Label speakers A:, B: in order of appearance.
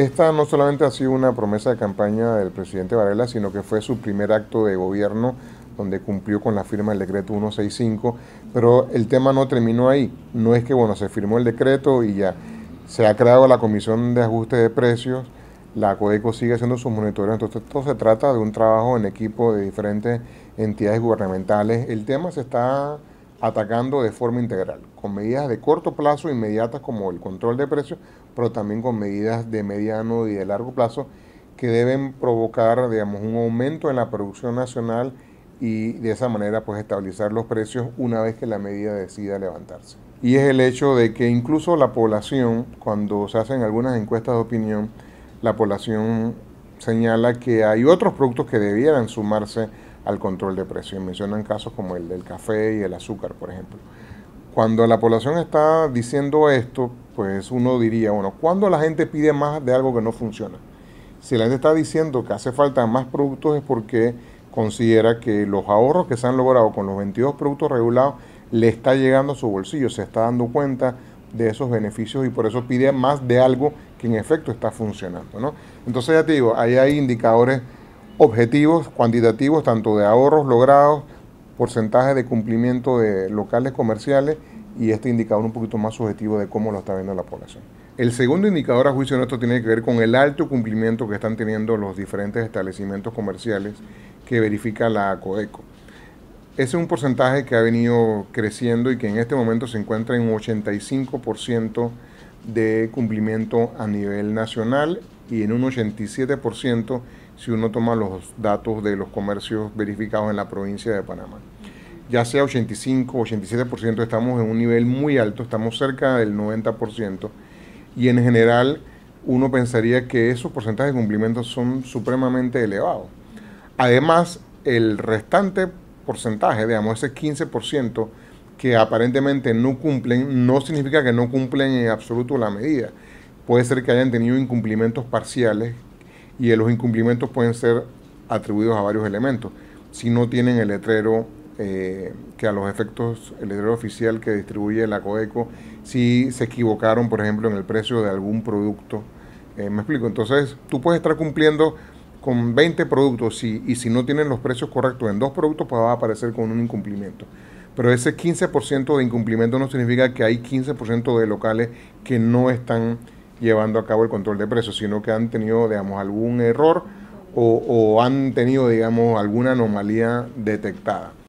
A: esta no solamente ha sido una promesa de campaña del presidente Varela, sino que fue su primer acto de gobierno donde cumplió con la firma del decreto 165, pero el tema no terminó ahí. No es que, bueno, se firmó el decreto y ya. Se ha creado la Comisión de Ajuste de Precios, la CODECO sigue haciendo sus monitoreos, entonces todo se trata de un trabajo en equipo de diferentes entidades gubernamentales. El tema se está atacando de forma integral, con medidas de corto plazo inmediatas como el control de precios, pero también con medidas de mediano y de largo plazo que deben provocar, digamos, un aumento en la producción nacional y de esa manera pues estabilizar los precios una vez que la medida decida levantarse. Y es el hecho de que incluso la población, cuando se hacen algunas encuestas de opinión, la población señala que hay otros productos que debieran sumarse al control de precios. Mencionan casos como el del café y el azúcar, por ejemplo. Cuando la población está diciendo esto, pues uno diría, bueno, ¿cuándo la gente pide más de algo que no funciona? Si la gente está diciendo que hace falta más productos es porque considera que los ahorros que se han logrado con los 22 productos regulados le está llegando a su bolsillo, se está dando cuenta de esos beneficios y por eso pide más de algo que en efecto está funcionando. Entonces ya te digo, ahí hay indicadores objetivos, cuantitativos, tanto de ahorros logrados, porcentaje de cumplimiento de locales comerciales y este indicador un poquito más subjetivo de cómo lo está viendo la población. El segundo indicador a juicio nuestro tiene que ver con el alto cumplimiento que están teniendo los diferentes establecimientos comerciales que verifica la COECO. Ese es un porcentaje que ha venido creciendo y que en este momento se encuentra en un 85% de cumplimiento a nivel nacional y en un 87% si uno toma los datos de los comercios verificados en la provincia de Panamá. Ya sea 85 o 87%, estamos en un nivel muy alto, estamos cerca del 90%. Y en general, uno pensaría que esos porcentajes de cumplimiento son supremamente elevados. Además, el restante porcentaje, digamos, ese 15% que aparentemente no cumplen, no significa que no cumplen en absoluto la medida. Puede ser que hayan tenido incumplimientos parciales y los incumplimientos pueden ser atribuidos a varios elementos. Si no tienen el letrero eh, que a los efectos, el letrero oficial que distribuye la COECO, si se equivocaron, por ejemplo, en el precio de algún producto. Eh, me explico, entonces tú puedes estar cumpliendo con 20 productos y, si no tienen los precios correctos en dos productos, pues va a aparecer con un incumplimiento. Pero ese 15% de incumplimiento no significa que hay 15% de locales que no están llevando a cabo el control de precios, sino que han tenido, digamos, algún error o han tenido, digamos, alguna anomalía detectada.